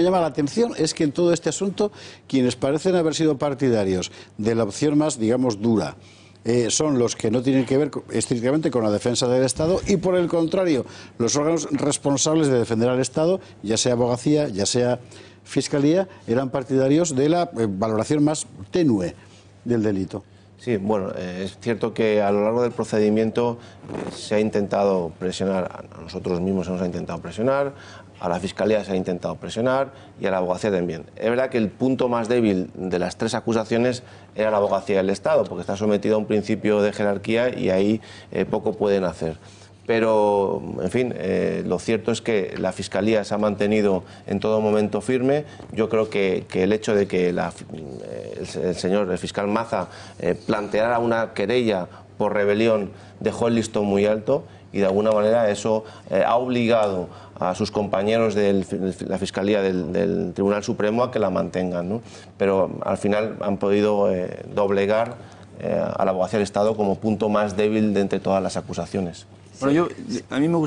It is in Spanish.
me llama la atención es que en todo este asunto quienes parecen haber sido partidarios de la opción más, digamos, dura, eh, son los que no tienen que ver estrictamente con la defensa del Estado y, por el contrario, los órganos responsables de defender al Estado, ya sea abogacía, ya sea fiscalía, eran partidarios de la eh, valoración más tenue del delito. Sí, bueno, eh, es cierto que a lo largo del procedimiento eh, se ha intentado presionar, a nosotros mismos se nos ha intentado presionar, a la Fiscalía se ha intentado presionar y a la abogacía también. Es verdad que el punto más débil de las tres acusaciones era la abogacía del Estado, porque está sometido a un principio de jerarquía y ahí eh, poco pueden hacer pero en fin, lo cierto es que la Fiscalía se ha mantenido en todo momento firme. Yo creo que el hecho de que la, el, señor, el fiscal Maza, eh, planteara una querella por rebelión dejó el listón muy alto y de alguna manera eso eh, ha obligado a sus compañeros de la Fiscalía del, Tribunal Supremo a que la mantengan. Pero al final han podido eh, doblegar a la abogacía del Estado como punto más débil de entre todas las acusaciones. Bueno, yo, a mí me